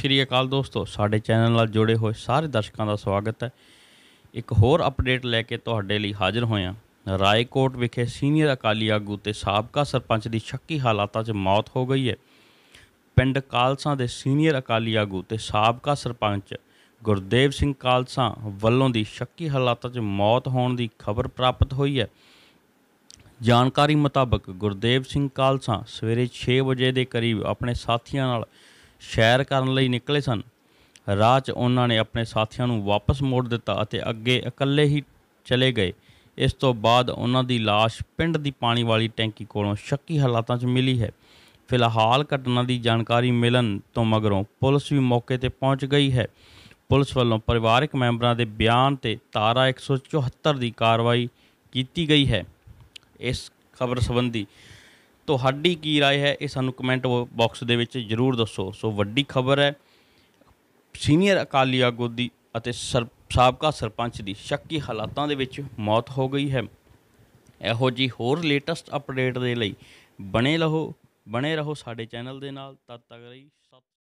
ਸ਼੍ਰੀ ਅਕਾਲ ਦੋਸਤੋ ਸਾਡੇ ਚੈਨਲ ਨਾਲ ਜੁੜੇ ਹੋਏ ਸਾਰੇ ਦਰਸ਼ਕਾਂ ਦਾ ਸਵਾਗਤ ਹੈ ਇੱਕ ਹੋਰ ਅਪਡੇਟ ਲੈ ਕੇ ਤੁਹਾਡੇ ਲਈ ਹਾਜ਼ਰ ਹੋਏ ਹਾਂ ਰਾਏਕੋਟ ਵਿਖੇ ਸੀਨੀਅਰ ਅਕਾਲੀ ਆਗੂ ਤੇ ਸਾਬਕਾ ਸਰਪੰਚ ਦੀ ਸ਼ੱਕੀ ਹਾਲਾਤਾਂ 'ਚ ਮੌਤ ਹੋ ਗਈ ਹੈ ਪਿੰਡ ਕਾਲਸਾ ਦੇ ਸੀਨੀਅਰ ਅਕਾਲੀ ਆਗੂ ਤੇ ਸਾਬਕਾ ਸਰਪੰਚ ਗੁਰਦੇਵ ਸਿੰਘ ਕਾਲਸਾ ਵੱਲੋਂ ਦੀ ਸ਼ੱਕੀ ਹਾਲਾਤਾਂ 'ਚ ਮੌਤ ਹੋਣ ਦੀ ਖਬਰ ਪ੍ਰਾਪਤ ਹੋਈ ਹੈ ਜਾਣਕਾਰੀ ਮੁਤਾਬਕ ਗੁਰਦੇਵ ਸਿੰਘ ਕਾਲਸਾ ਸਵੇਰੇ 6 ਵਜੇ ਦੇ ਕਰੀਬ ਆਪਣੇ ਸਾਥੀਆਂ ਨਾਲ ਸੈਰ ਕਰਨ ਲਈ ਨਿਕਲੇ ਸਨ ਰਾਹ 'ਚ ਉਹਨਾਂ ਨੇ ਆਪਣੇ ਸਾਥੀਆਂ ਨੂੰ ਵਾਪਸ ਮੋੜ ਦਿੱਤਾ ਅਤੇ ਅੱਗੇ ਇਕੱਲੇ ਹੀ ਚਲੇ ਗਏ ਇਸ ਤੋਂ ਬਾਅਦ ਉਹਨਾਂ ਦੀ লাশ ਪਿੰਡ ਦੀ ਪਾਣੀ ਵਾਲੀ ਟੈਂਕੀ ਕੋਲੋਂ ਸ਼ੱਕੀ ਹਾਲਾਤਾਂ 'ਚ ਮਿਲੀ ਹੈ ਫਿਲਹਾਲ ਘਟਨਾ ਦੀ ਜਾਣਕਾਰੀ ਮਿਲਣ ਤੋਂ ਮਗਰੋਂ ਪੁਲਿਸ ਵੀ ਮੌਕੇ ਤੇ ਪਹੁੰਚ ਗਈ ਹੈ ਪੁਲਿਸ ਵੱਲੋਂ ਪਰਿਵਾਰਕ ਮੈਂਬਰਾਂ ਦੇ ਬਿਆਨ ਤੇ ਤਾਰਾ 174 ਦੀ ਕਾਰਵਾਈ ਕੀਤੀ ਗਈ ਹੈ ਇਸ ਖਬਰ ਸੰਬੰਧੀ ਤੁਹਾਡੀ ਕੀ رائے ਹੈ ਇਹ ਸਾਨੂੰ ਕਮੈਂਟ ਬਾਕਸ ਦੇ ਵਿੱਚ ਜਰੂਰ ਦੱਸੋ ਸੋ ਵੱਡੀ ਖਬਰ ਹੈ ਸੀਨੀਅਰ ਅਕਾਲੀ ਆਗੂ ਦੀ ਅਤੇ ਸਾਬਕਾ ਸਰਪੰਚ ਦੀ ਸ਼ੱਕੀ ਹਾਲਾਤਾਂ ਦੇ ਵਿੱਚ ਮੌਤ ਹੋ ਗਈ ਹੈ ਇਹੋ ਜੀ ਹੋਰ ਲੇਟੈਸਟ ਅਪਡੇਟ ਦੇ ਲਈ ਬਣੇ ਰਹੋ ਬਣੇ ਰਹੋ ਸਾਡੇ ਚੈਨਲ ਦੇ ਨਾਲ ਤਦ ਤੱਕ ਲਈ